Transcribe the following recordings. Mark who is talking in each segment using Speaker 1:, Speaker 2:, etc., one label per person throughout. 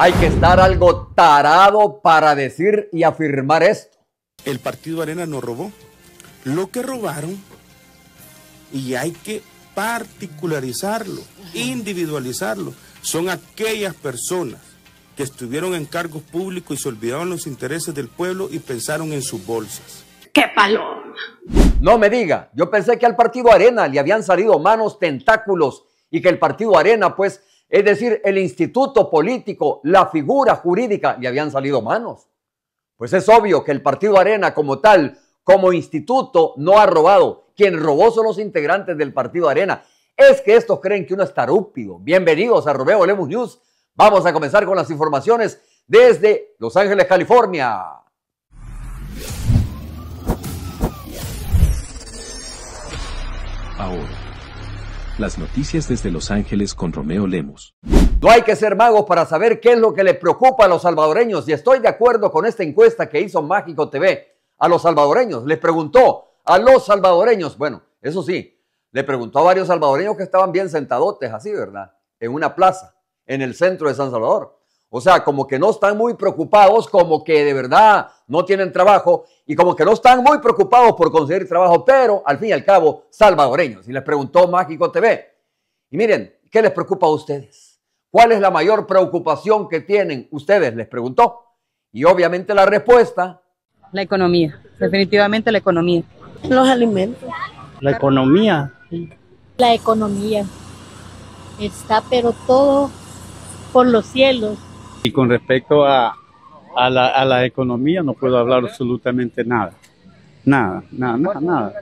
Speaker 1: Hay que estar algo tarado para decir y afirmar esto. El partido Arena no robó. Lo que robaron, y hay que
Speaker 2: particularizarlo, individualizarlo, son aquellas personas que estuvieron en cargos públicos y se olvidaron los intereses del pueblo y pensaron en sus
Speaker 3: bolsas. ¡Qué paloma!
Speaker 1: No me diga, yo pensé que al partido Arena le habían salido manos, tentáculos y que el partido Arena pues es decir, el instituto político, la figura jurídica, le habían salido manos. Pues es obvio que el Partido Arena como tal, como instituto, no ha robado. Quien robó son los integrantes del Partido Arena. Es que estos creen que uno es rúpido. Bienvenidos a Romeo Lemus News. Vamos a comenzar con las informaciones desde Los Ángeles, California.
Speaker 2: Ahora las noticias desde Los Ángeles con Romeo Lemos.
Speaker 1: No hay que ser mago para saber qué es lo que le preocupa a los salvadoreños y estoy de acuerdo con esta encuesta que hizo Mágico TV a los salvadoreños. Les preguntó a los salvadoreños, bueno, eso sí, le preguntó a varios salvadoreños que estaban bien sentadotes así, ¿verdad? En una plaza, en el centro de San Salvador. O sea, como que no están muy preocupados, como que de verdad no tienen trabajo y como que no están muy preocupados por conseguir trabajo, pero al fin y al cabo salvadoreños. Y les preguntó Mágico TV. Y miren, ¿qué les preocupa a ustedes? ¿Cuál es la mayor preocupación que tienen ustedes? Les preguntó. Y obviamente la respuesta.
Speaker 2: La economía,
Speaker 3: definitivamente la economía. Los alimentos.
Speaker 2: La economía.
Speaker 3: La economía. Está, pero todo por los cielos
Speaker 2: y con respecto a, la, la economía no puedo hablar absolutamente nada.
Speaker 3: Nada, nada, nada, nada.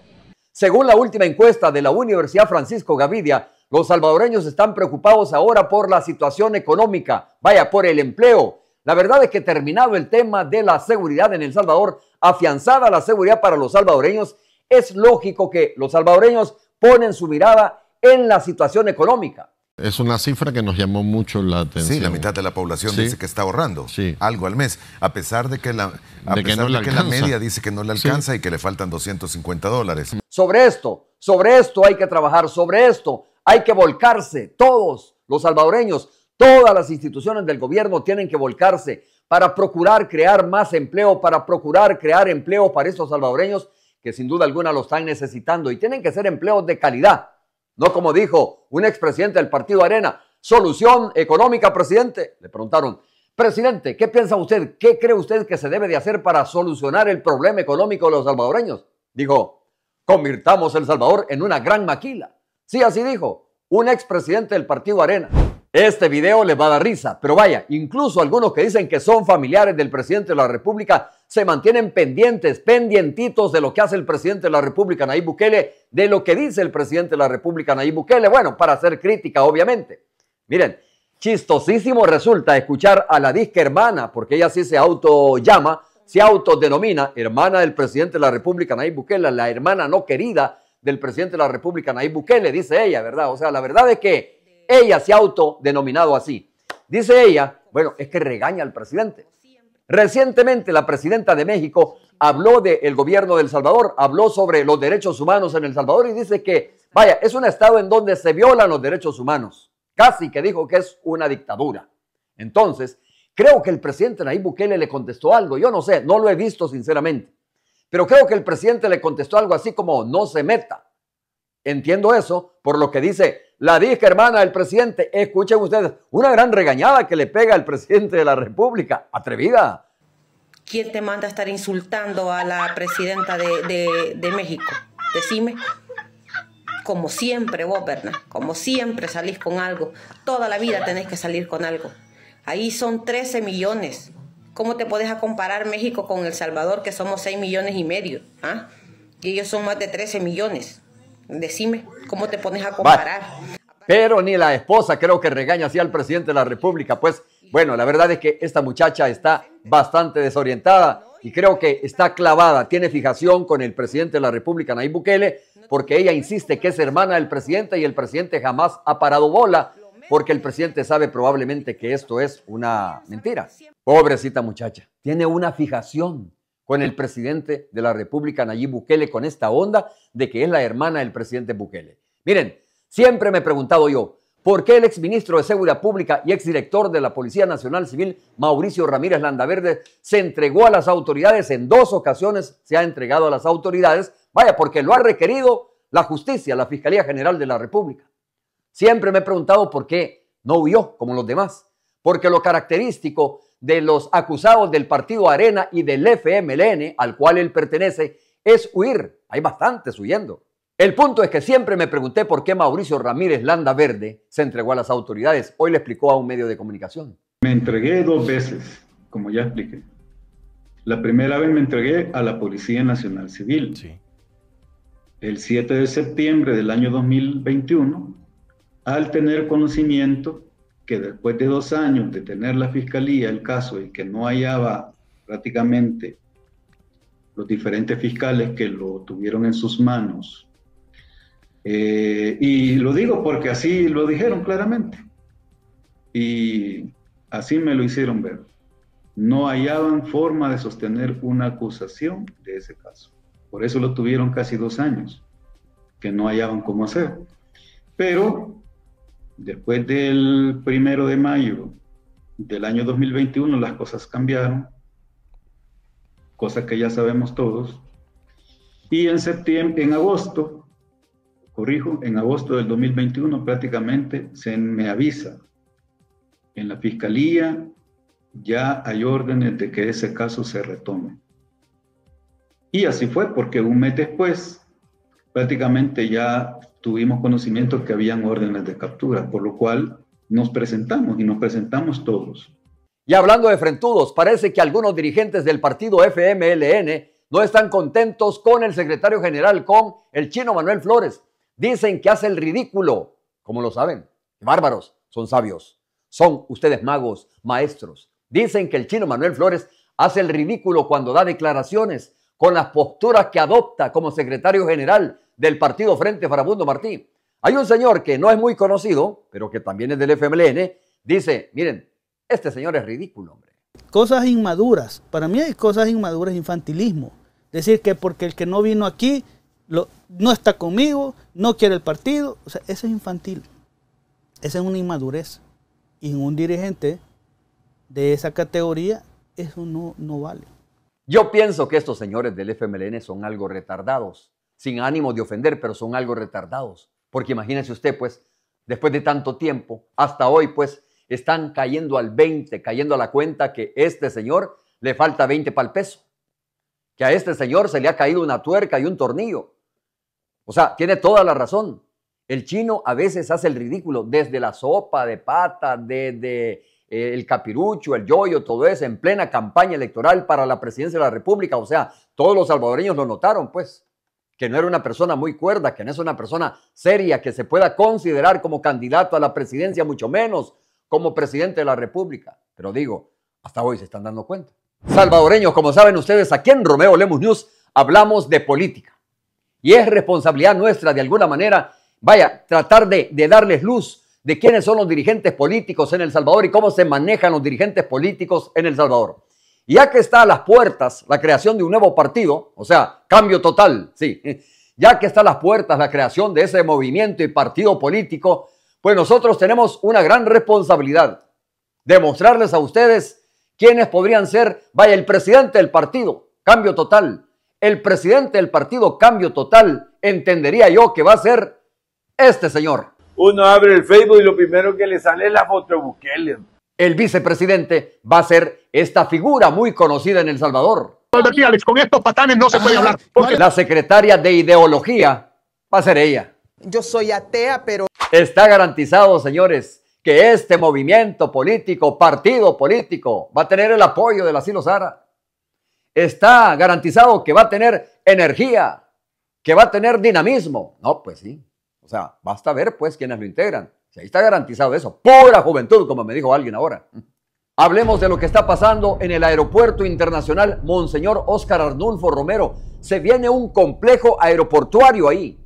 Speaker 1: Según la última encuesta de la Universidad Francisco Gavidia, los salvadoreños están preocupados ahora por la situación económica, vaya, por el empleo. La verdad es que terminado el tema de la seguridad en El Salvador, afianzada la seguridad para los salvadoreños, es lógico que los salvadoreños ponen su mirada en la situación económica. Es una cifra que nos llamó mucho la atención. Sí, la mitad de la población dice que está ahorrando algo al mes, a pesar de que la, la media dice que no le alcanza y que le faltan 250 dólares. Sobre esto, sobre esto hay que trabajar, sobre esto hay que volcarse, todos los salvadoreños, todas las instituciones del gobierno tienen que volcarse para procurar crear más empleo, para procurar crear empleo para estos salvadoreños que sin duda alguna lo están necesitando y tienen que ser empleos de calidad no como dijo un expresidente del partido Arena, solución económica, presidente. Le preguntaron, presidente, ¿qué piensa usted? ¿Qué cree usted que se debe de hacer para solucionar el problema económico de los salvadoreños? Dijo, convirtamos El Salvador en una gran maquila. Sí, así dijo un expresidente del partido Arena. Este video le va a dar risa, pero vaya, incluso algunos que dicen que son familiares del presidente de la República se mantienen pendientes, pendientitos de lo que hace el presidente de la República, Nayib Bukele, de lo que dice el presidente de la República, Nayib Bukele. Bueno, para hacer crítica, obviamente. Miren, chistosísimo resulta escuchar a la disque hermana, porque ella sí se autollama, se autodenomina hermana del presidente de la República, Nayib Bukele, la hermana no querida del presidente de la República, Nayib Bukele, dice ella, ¿verdad? O sea, la verdad es que ella se ha autodenominado así. Dice ella, bueno, es que regaña al presidente. Recientemente la presidenta de México habló del el gobierno de El Salvador, habló sobre los derechos humanos en El Salvador y dice que, vaya, es un estado en donde se violan los derechos humanos. Casi que dijo que es una dictadura. Entonces, creo que el presidente Nayib Bukele le contestó algo. Yo no sé, no lo he visto sinceramente. Pero creo que el presidente le contestó algo así como no se meta. Entiendo eso por lo que dice la disca hermana del presidente, escuchen ustedes, una gran regañada que le pega al presidente de la República, atrevida.
Speaker 3: ¿Quién te manda a estar insultando a la presidenta de, México? Decime. Como siempre, vos, como siempre salís con algo. Toda la vida tenés que salir con algo. Ahí son 13 millones. ¿Cómo te podés comparar México con El Salvador, que somos 6 millones y medio? ¿Ah? Y ellos son más de 13 millones. Decime, ¿cómo te pones a comparar?
Speaker 1: Pero ni la esposa creo que regaña así al presidente de la República. Pues bueno, la verdad es que esta muchacha está bastante desorientada y creo que está clavada, tiene fijación con el presidente de la República, Nayib Bukele, porque ella insiste que es hermana del presidente y el presidente jamás ha parado bola, porque el presidente sabe probablemente que esto es una mentira. Pobrecita muchacha, tiene una fijación con el presidente de la República, Nayib Bukele, con esta onda de que es la hermana del presidente Bukele. Miren, siempre me he preguntado yo, ¿por qué el exministro de Seguridad Pública y exdirector de la Policía Nacional Civil, Mauricio Ramírez Landaverde, se entregó a las autoridades? En dos ocasiones se ha entregado a las autoridades, vaya, porque lo ha requerido la justicia, la Fiscalía General de la República. Siempre me he preguntado por qué no huyó como los demás, porque lo característico de los acusados del partido Arena y del FMLN, al cual él pertenece, es huir. Hay bastantes huyendo. El punto es que siempre me pregunté por qué Mauricio Ramírez Landa Verde se entregó a las autoridades. Hoy le explicó a un medio de comunicación.
Speaker 2: Me entregué dos veces, como ya expliqué. La primera vez me entregué a la Policía Nacional Civil. Sí. El 7 de septiembre del año 2021, al tener conocimiento que después de dos años de tener la fiscalía el caso y que no hallaba prácticamente los diferentes fiscales que lo tuvieron en sus manos. Eh, y lo digo porque así lo dijeron claramente. Y así me lo hicieron ver. No hallaban forma de sostener una acusación de ese caso. Por eso lo tuvieron casi dos años, que no hallaban cómo hacer. Pero Después del primero de mayo del año 2021 las cosas cambiaron, cosa que ya sabemos todos. Y en septiembre, en agosto, corrijo, en agosto del 2021 prácticamente se me avisa en la fiscalía ya hay órdenes de que ese caso se retome. Y así fue, porque un mes después prácticamente ya tuvimos conocimiento que habían órdenes de captura, por lo cual nos presentamos y nos presentamos todos.
Speaker 1: Y hablando de frentudos, parece que algunos dirigentes del partido FMLN no están contentos con el secretario general, con el chino Manuel Flores. Dicen que hace el ridículo. como lo saben? Bárbaros, son sabios. Son ustedes magos, maestros. Dicen que el chino Manuel Flores hace el ridículo cuando da declaraciones con las posturas que adopta como secretario general del partido Frente Farabundo Martí. Hay un señor que no es muy conocido, pero que también es del FMLN, dice, miren, este señor es ridículo, hombre.
Speaker 2: Cosas inmaduras, para mí hay cosas inmaduras, infantilismo. Decir que porque el que no vino aquí no está conmigo, no quiere el partido, o sea, eso es infantil. Esa es una inmadurez. Y en un dirigente de esa categoría, eso no, no vale.
Speaker 1: Yo pienso que estos señores del FMLN son algo retardados sin ánimo de ofender, pero son algo retardados. Porque imagínese usted, pues, después de tanto tiempo, hasta hoy, pues, están cayendo al 20, cayendo a la cuenta que este señor le falta 20 para el peso, que a este señor se le ha caído una tuerca y un tornillo. O sea, tiene toda la razón. El chino a veces hace el ridículo, desde la sopa de pata, desde eh, el capirucho, el yoyo, todo eso, en plena campaña electoral para la presidencia de la República. O sea, todos los salvadoreños lo notaron, pues que no era una persona muy cuerda, que no es una persona seria, que se pueda considerar como candidato a la presidencia, mucho menos como presidente de la República. Pero digo, hasta hoy se están dando cuenta. Salvadoreños, como saben ustedes, aquí en Romeo Lemus News hablamos de política. Y es responsabilidad nuestra, de alguna manera, vaya, tratar de darles luz de quiénes son los dirigentes políticos en El Salvador y cómo se manejan los dirigentes políticos en El Salvador ya que está a las puertas la creación de un nuevo partido, o sea, cambio total, sí, ya que está a las puertas la creación de ese movimiento y partido político, pues nosotros tenemos una gran responsabilidad, demostrarles a ustedes quiénes podrían ser, vaya, el presidente del partido, cambio total. El presidente del partido, cambio total, entendería yo que va a ser este señor.
Speaker 2: Uno abre el Facebook y lo primero que le sale es la foto de Bukele
Speaker 1: el vicepresidente va a ser esta figura muy conocida en El Salvador. con estos patanes no se puede hablar. La secretaria de ideología va a ser ella.
Speaker 4: Yo soy atea, pero...
Speaker 1: Está garantizado, señores, que este movimiento político, partido político, va a tener el apoyo la Silo Sara. Está garantizado que va a tener energía, que va a tener dinamismo. No, pues sí. O sea, basta ver pues quienes lo integran ahí está garantizado eso. Pura juventud, como me dijo alguien ahora. Hablemos de lo que está pasando en el Aeropuerto Internacional Monseñor Óscar Arnulfo Romero. Se viene un complejo aeroportuario ahí.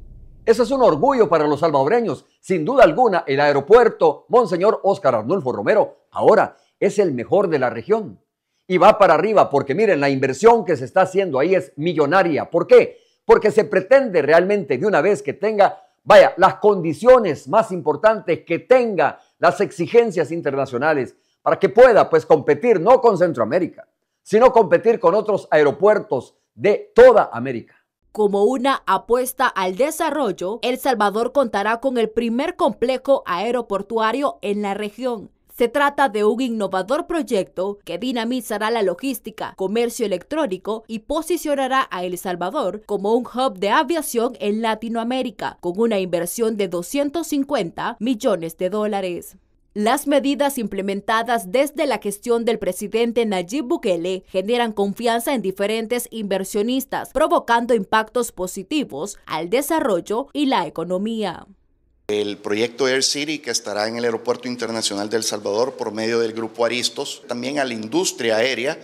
Speaker 1: Eso es un orgullo para los salvadoreños. Sin duda alguna, el aeropuerto Monseñor Óscar Arnulfo Romero ahora es el mejor de la región. Y va para arriba porque miren, la inversión que se está haciendo ahí es millonaria. ¿Por qué? Porque se pretende realmente de una vez que tenga vaya, las condiciones más importantes que tenga las exigencias internacionales para que pueda pues competir no con Centroamérica, sino competir con otros aeropuertos de toda
Speaker 3: América. Como una apuesta al desarrollo, El Salvador contará con el primer complejo aeroportuario en la región se trata de un innovador proyecto que dinamizará la logística, comercio electrónico y posicionará a El Salvador como un hub de aviación en Latinoamérica, con una inversión de 250 millones de dólares. Las medidas implementadas desde la gestión del presidente Nayib Bukele generan confianza en diferentes inversionistas, provocando impactos positivos al desarrollo y la economía.
Speaker 4: El proyecto Air City, que estará en el Aeropuerto Internacional de El Salvador por medio del grupo Aristos, también a la industria aérea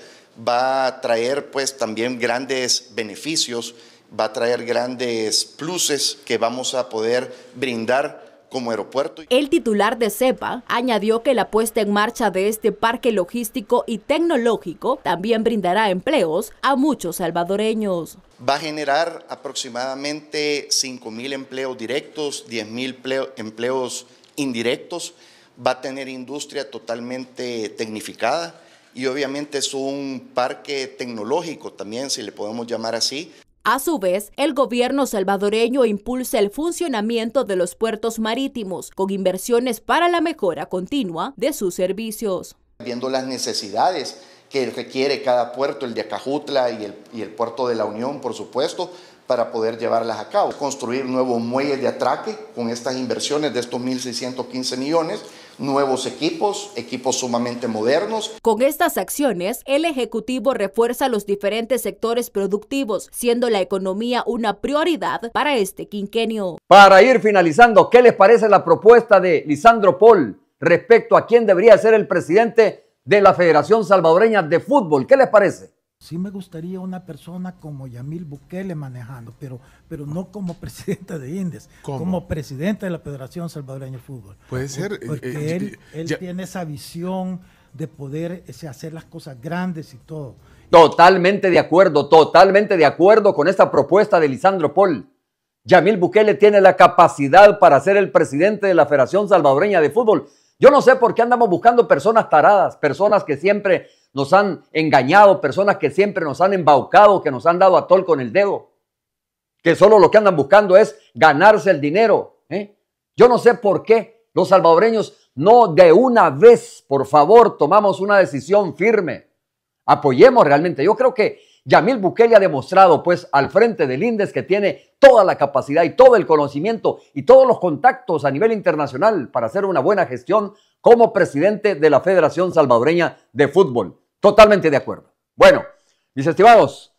Speaker 4: va a traer pues también grandes beneficios, va a traer grandes pluses que vamos a poder brindar
Speaker 3: aeropuerto. El titular de CEPA añadió que la puesta en marcha de este parque logístico y tecnológico también brindará empleos a muchos salvadoreños. Va
Speaker 4: a generar aproximadamente 5.000 empleos directos, 10.000 empleos indirectos, va a tener industria totalmente tecnificada y obviamente es un parque tecnológico también, si le podemos llamar así.
Speaker 3: A su vez, el gobierno salvadoreño impulsa el funcionamiento de los puertos marítimos con inversiones para la mejora continua de sus servicios.
Speaker 4: Viendo las necesidades que requiere cada puerto, el de Acajutla y el, puerto de la Unión, por supuesto, para poder llevarlas a cabo. Construir nuevos muelles de atraque con estas inversiones de estos 1.615 millones nuevos equipos, equipos sumamente modernos.
Speaker 3: Con estas acciones, el Ejecutivo refuerza los diferentes sectores productivos, siendo la economía una prioridad para este quinquenio.
Speaker 1: Para ir finalizando, ¿qué les parece la propuesta de Lisandro Pol respecto a quién debería ser el presidente de la Federación Salvadoreña de Fútbol? ¿Qué les parece?
Speaker 2: Sí me gustaría una persona como Yamil Bukele manejando, pero, pero no como presidente de Indes, como presidente de la Federación Salvadoreña de Fútbol. Puede ser. Eh, porque eh, él, tiene esa visión de poder hacer las cosas grandes y todo.
Speaker 1: Totalmente de acuerdo, totalmente de acuerdo con esta propuesta de Lisandro Paul. Yamil Bukele tiene la capacidad para ser el presidente de la Federación Salvadoreña de Fútbol. Yo no sé por qué andamos buscando personas taradas, personas que siempre nos han engañado, personas que siempre nos han embaucado, que nos han dado a tol con el dedo, que solo lo que andan buscando es ganarse el dinero. ¿eh? Yo no sé por qué los salvadoreños no de una vez, por favor, tomamos una decisión firme. Apoyemos realmente. Yo creo que Yamil Bukele ha demostrado, pues, al frente del INDES que tiene toda la capacidad y todo el conocimiento y todos los contactos a nivel internacional para hacer una buena gestión como presidente de la Federación Salvadoreña de Fútbol. Totalmente de acuerdo. Bueno, mis estimados,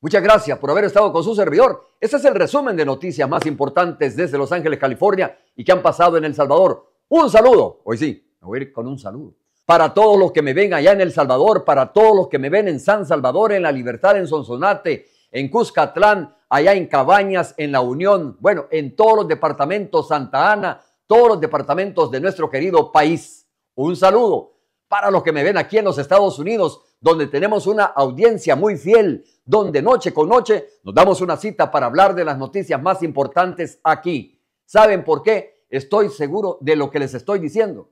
Speaker 1: muchas gracias por haber estado con su servidor. Este es el resumen de noticias más importantes desde Los Ángeles, California y que han pasado en El Salvador. Un saludo, hoy sí, voy a ir con un saludo. Para todos los que me ven allá en El Salvador, para todos los que me ven en San Salvador, en La Libertad, en Sonsonate, en Cuscatlán, allá en Cabañas, en La Unión, bueno, en todos los departamentos, Santa Ana, todos los departamentos de nuestro querido país. Un saludo para los que me ven aquí en los Estados Unidos, donde tenemos una audiencia muy fiel, donde noche con noche nos damos una cita para hablar de las noticias más importantes aquí. ¿Saben por qué? Estoy seguro de lo que les estoy diciendo.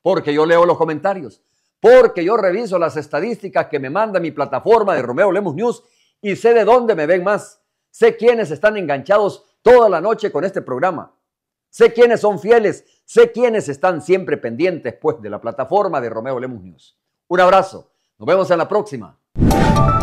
Speaker 1: Porque yo leo los comentarios, porque yo reviso las estadísticas que me manda mi plataforma de Romeo Lemos News y sé de dónde me ven más. Sé quiénes están enganchados toda la noche con este programa. Sé quiénes son fieles Sé quiénes están siempre pendientes, pues, de la plataforma de Romeo Lemus News. Un abrazo. Nos vemos en la próxima.